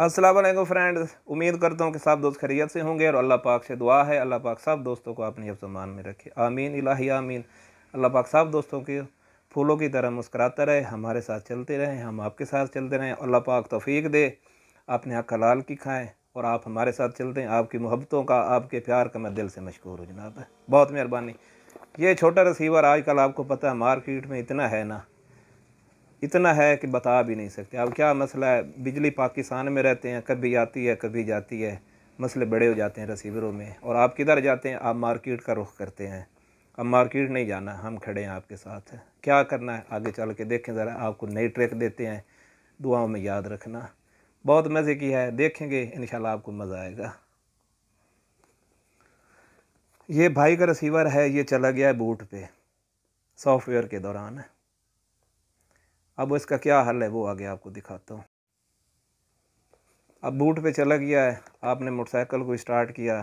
Aslam friends उम्मीद करता हूँ कि सब दोस्त खैरियत से होंगे और अल्लाह पाक से दुआ है अल्लाह पाक सब दोस्तों को अपनी अफजमान में रखे आमीन इलाही आमीन अल्लाह पाक सब दोस्तों के फूलों की तरह मुस्कराता रहे हमारे साथ चलते रहें हम आपके साथ चलते रहें अल्लाह पाक तोफ़ी दे अपने हक हलाल की खाएँ और आप हमारे साथ चलते हैं आपकी मोहब्बतों का आपके प्यार का मैं दिल से मशहूर हूँ जनाब बहुत मेहरबानी ये छोटा रिसीवर आजकल आपको पता है मार्केट में इतना है ना इतना है कि बता भी नहीं सकते अब क्या मसला है बिजली पाकिस्तान में रहते हैं कभी आती है कभी जाती है मसले बड़े हो जाते हैं रसीवरों में और आप किधर जाते हैं आप मार्केट का रुख करते हैं अब मार्केट नहीं जाना हम खड़े हैं आपके साथ क्या करना है आगे चल के देखें ज़रा आपको नई ट्रैक देते हैं दुआओं में याद रखना बहुत मज़े की है देखेंगे इन आपको मज़ा आएगा ये भाई का रिसीवर है ये चला गया है बूट पे सॉफ्टवेयर के दौरान अब इसका क्या हल है वो आगे आपको दिखाता हूँ अब बूट पे चला गया है आपने मोटरसाइकिल को स्टार्ट किया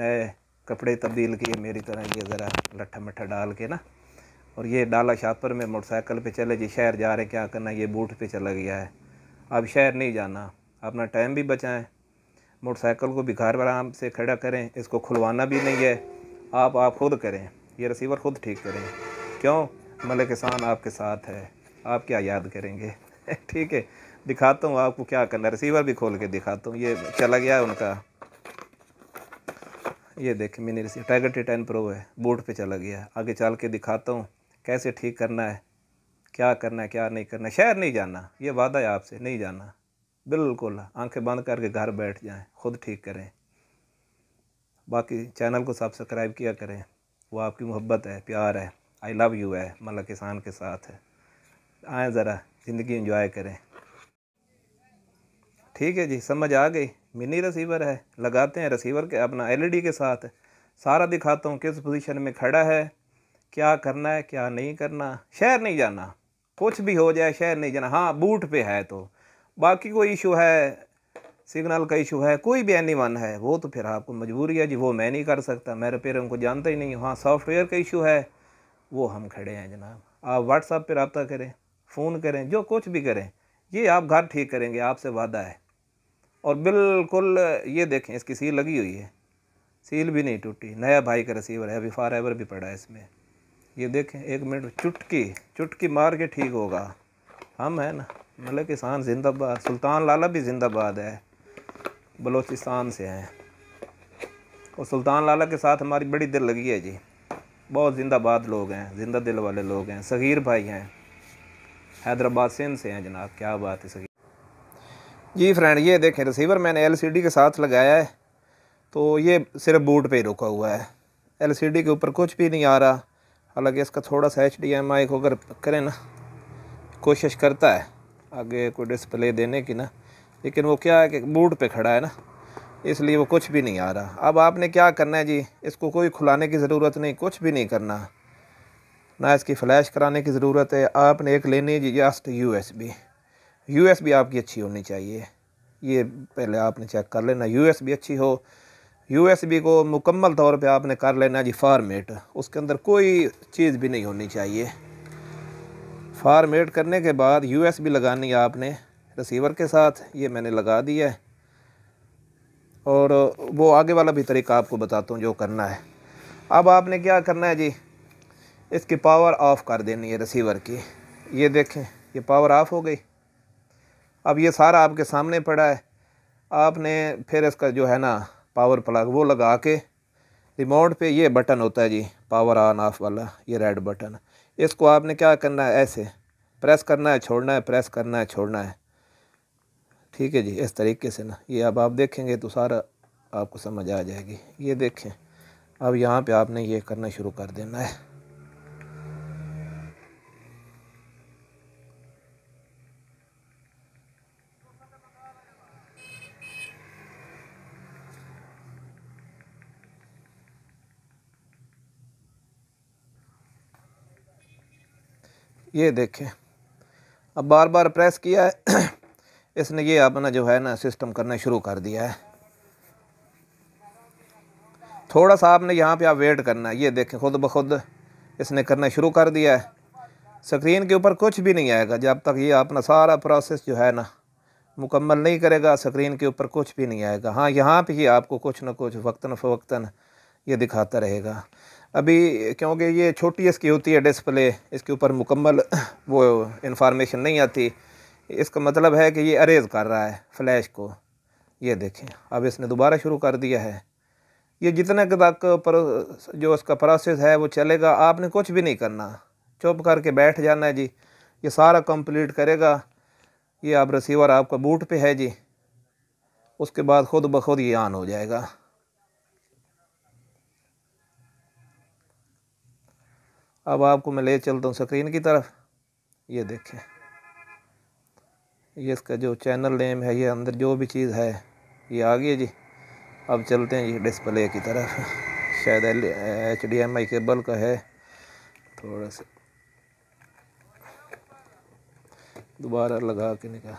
नए कपड़े तब्दील किए मेरी तरह ये ज़रा लट्ठा मट्ठा डाल के ना और ये डाला शापर में मोटरसाइकिल पे चले जी शहर जा रहे क्या करना ये बूट पे चला गया है अब शहर नहीं जाना अपना टाइम भी बचाएं मोटरसाइकिल को भी घर आराम से खड़ा करें इसको खुलवाना भी नहीं है आप आप खुद करें ये रिसीवर ख़ुद ठीक करें क्यों मल किसान आपके साथ है आप क्या याद करेंगे ठीक है दिखाता हूँ आपको क्या करना रिसीवर भी खोल के दिखाता हूँ ये चला गया उनका ये देखिए मैंने receiver tiger T ten pro है बोर्ड पे चला गया आगे चल के दिखाता हूँ कैसे ठीक करना है क्या करना है क्या नहीं करना शहर नहीं जाना ये वादा है आपसे नहीं जाना बिल्कुल आंखें बंद करके घर बैठ जाएं खुद ठीक करें बाकी चैनल को सब्सक्राइब किया करें वो आपकी मोहब्बत है प्यार है आई लव यू है मल्ला किसान के साथ है आएँ ज़रा ज़िंदगी इंजॉय करें ठीक है जी समझ आ गई मिनी रिसीवर है लगाते हैं रिसीवर के अपना एलईडी e के साथ सारा दिखाता हूँ किस पोजीशन में खड़ा है क्या करना है क्या नहीं करना शहर नहीं जाना कुछ भी हो जाए शहर नहीं जाना हाँ बूट पे है तो बाकी कोई इशू है सिग्नल का इशू है कोई भी एनी वन है वो तो फिर आपको मजबूरी है जी वो मैं नहीं कर सकता मैं रिपेयर उनको जानता ही नहीं हूँ हाँ सॉफ्टवेयर का इशू है वो हम खड़े हैं जनाब आप व्हाट्सअप पर रबता करें फ़ोन करें जो कुछ भी करें ये आप घर ठीक करेंगे आपसे वादा है और बिल्कुल ये देखें इसकी सील लगी हुई है सील भी नहीं टूटी नया भाई का रिसीवर है अभी फार एवर भी पड़ा है इसमें ये देखें एक मिनट चुटकी चुटकी मार के ठीक होगा हम हैं ना मतलब किसान जिंदाबाद सुल्तान लाला भी जिंदाबाद है बलोचिस्तान से हैं और सुल्तान लाला के साथ हमारी बड़ी दिल लगी है जी बहुत जिंदाबाद लोग हैं जिंदा दिल वाले लोग हैं सगीर भाई हैं हैदराबाद से इनसे हैं जनाब क्या बात है सही जी फ्रेंड ये देखें रिसीवर मैंने एलसीडी के साथ लगाया है तो ये सिर्फ बूट पे रुका हुआ है एलसीडी के ऊपर कुछ भी नहीं आ रहा हालांकि इसका थोड़ा सा एच डी एम आई को अगर करें ना कोशिश करता है आगे कोई डिस्प्ले देने की ना लेकिन वो क्या है कि बूट पे खड़ा है ना इसलिए वो कुछ भी नहीं आ रहा अब आपने क्या करना है जी इसको कोई खुलाने की ज़रूरत नहीं कुछ भी नहीं करना ना इसकी फ़्लैश कराने की ज़रूरत है आपने एक लेनी just U S B U S B आपकी अच्छी होनी चाहिए ये पहले आपने चेक कर लेना यू एस बी अच्छी हो यू एस बी को मुकम्मल तौर पे आपने कर लेना जी फार्मेट उसके अंदर कोई चीज़ भी नहीं होनी चाहिए फार्मेट करने के बाद यू एस बी लगानी है आपने रिसीवर के साथ ये मैंने लगा दिया है और वो आगे वाला भी तरीका आपको बताता हूँ जो करना है अब आपने क्या करना है जी इसकी पावर ऑफ़ कर देनी है रिसीवर की ये देखें ये पावर ऑफ़ हो गई अब ये सारा आपके सामने पड़ा है आपने फिर इसका जो है ना पावर प्लग वो लगा के रिमोट पे ये बटन होता है जी पावर ऑन ऑफ वाला ये रेड बटन इसको आपने क्या करना है ऐसे प्रेस करना है छोड़ना है प्रेस करना है छोड़ना है ठीक है जी इस तरीके से ना ये अब आप देखेंगे तो सारा आपको समझ आ जाएगी ये देखें अब यहाँ पे आपने ये करना शुरू कर देना है ये देखें अब बार बार प्रेस किया है इसने ये अपना जो है ना सिस्टम करना शुरू कर दिया है थोड़ा सा आपने यहाँ पे आप वेट करना है ये देखें खुद ब खुद इसने करना शुरू कर दिया है स्क्रीन के ऊपर कुछ भी नहीं आएगा जब तक ये अपना सारा प्रोसेस जो है ना मुकम्मल नहीं करेगा स्क्रीन के ऊपर कुछ भी नहीं आएगा हाँ यहाँ पे ही आपको कुछ ना कुछ वक्ता फ़वक्ता ये दिखाता रहेगा अभी क्योंकि ये छोटी इसकी होती है डिस्प्ले इसके ऊपर मुकम्मल वो इन्फॉर्मेशन नहीं आती इसका मतलब है कि ये अरेज़ कर रहा है फ्लैश को ये देखें अब इसने दोबारा शुरू कर दिया है ये जितने तक पर जो इसका प्रोसेस है वो चलेगा आपने कुछ भी नहीं करना चुप करके बैठ जाना है जी ये सारा कंप्लीट करेगा ये आप रिसीवर आपका बूट पे है जी उसके बाद ख़ुद ब खुद ये ऑन हो जाएगा अब आपको मैं ले चलता हूँ स्क्रीन की तरफ ये देखें ये इसका जो चैनल नेम है ये अंदर जो भी चीज़ है ये आ गई जी अब चलते हैं ये डिस्प्ले की तरफ शायद L H D M I cable का है थोड़ा सा दोबारा लगा के निकाल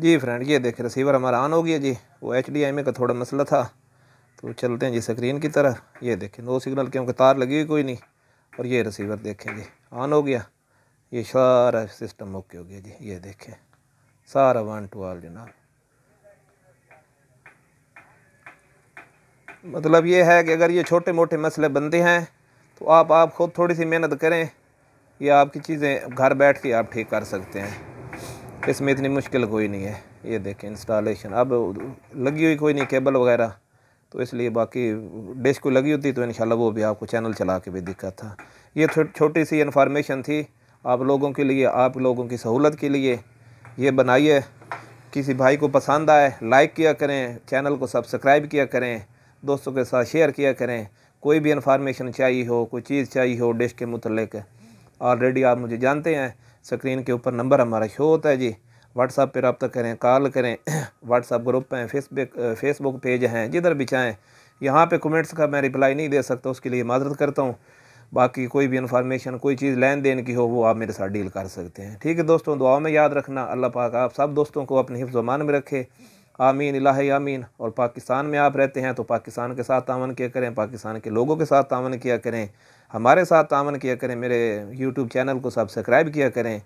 जी फ्रेंड ये देखें रिसीवर हमारा ऑन हो गया जी वो एच में का थोड़ा मसला था तो चलते हैं जी स्क्रीन की तरफ ये देखें नो सिग्नल क्योंकि तार लगी हुई कोई नहीं और ये रिसीवर देखें जी ऑन हो गया ये सारा सिस्टम ओके हो गया जी ये देखें सारा वन टू आल जनाब मतलब ये है कि अगर ये छोटे मोटे मसले बनते हैं तो आप आप खुद थोड़ी सी मेहनत करें ये आपकी चीज़ें घर बैठ के आप ठीक कर सकते हैं इसमें इतनी मुश्किल कोई नहीं है ये देखें इंस्टॉलेशन अब लगी हुई कोई नहीं केबल वगैरह तो इसलिए बाकी डिश को लगी होती तो इन वो भी आपको चैनल चला के भी दिक्कत था ये छोटी सी इन्फॉर्मेशन थी आप लोगों के लिए आप लोगों की सहूलत के लिए ये बनाइए किसी भाई को पसंद आए लाइक किया करें चैनल को सब्सक्राइब किया करें दोस्तों के साथ शेयर किया करें कोई भी इन्फॉर्मेशन चाहिए हो कोई चीज़ चाहिए हो डिश के मतलब ऑलरेडी आप मुझे जानते हैं स्क्रीन के ऊपर नंबर हमारा शो होता है जी व्हाट्सअप पर रबता करें कॉल करें व्हाट्सअप ग्रुप हैं फेसबुक फेसबुक पेज हैं जिधर भी चाहें यहाँ पे कमेंट्स का मैं रिप्लाई नहीं दे सकता उसके लिए माजरत करता हूँ बाकी कोई भी इन्फॉर्मेशन कोई चीज़ लेन देन की हो वो आप मेरे साथ डील कर सकते हैं ठीक है दोस्तों दुआ में याद रखना अल्लाह पाक आप सब दोस्तों को अपने हिफ्ज़ मान में रखें आमीन इलाह आमीन और पाकिस्तान में आप रहते हैं तो पाकिस्तान के साथ तावन किया करें पाकिस्तान के लोगों के साथ तावन किया करें हमारे साथ तावन किया करें मेरे यूट्यूब चैनल को सब्सक्राइब किया करें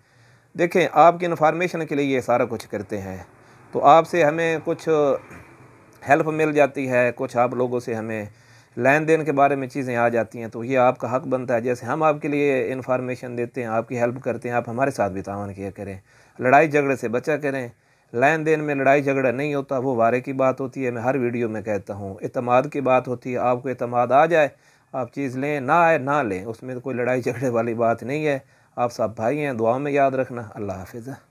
देखें आपकी इन्फॉर्मेशन के लिए ये सारा कुछ करते हैं तो आपसे हमें कुछ हेल्प मिल जाती है कुछ आप लोगों से हमें लेन देन के बारे में चीज़ें आ जाती हैं तो ये आपका हक बनता है जैसे हम आपके लिए इन्फॉर्मेशन देते हैं आपकी हेल्प करते हैं आप हमारे साथ भी तावन किया करें लड़ाई झगड़े से बचा करें लेन देन में लड़ाई झगड़ा नहीं होता वो वारे की बात होती है मैं हर वीडियो में कहता हूँ अतमाद की बात होती है आपको अतमाद आ जाए आप चीज़ लें ना आए ना लें उसमें तो कोई लड़ाई झगड़े वाली बात नहीं है आप सब भाई हैं दुआ में याद रखना अल्लाह हाफिज़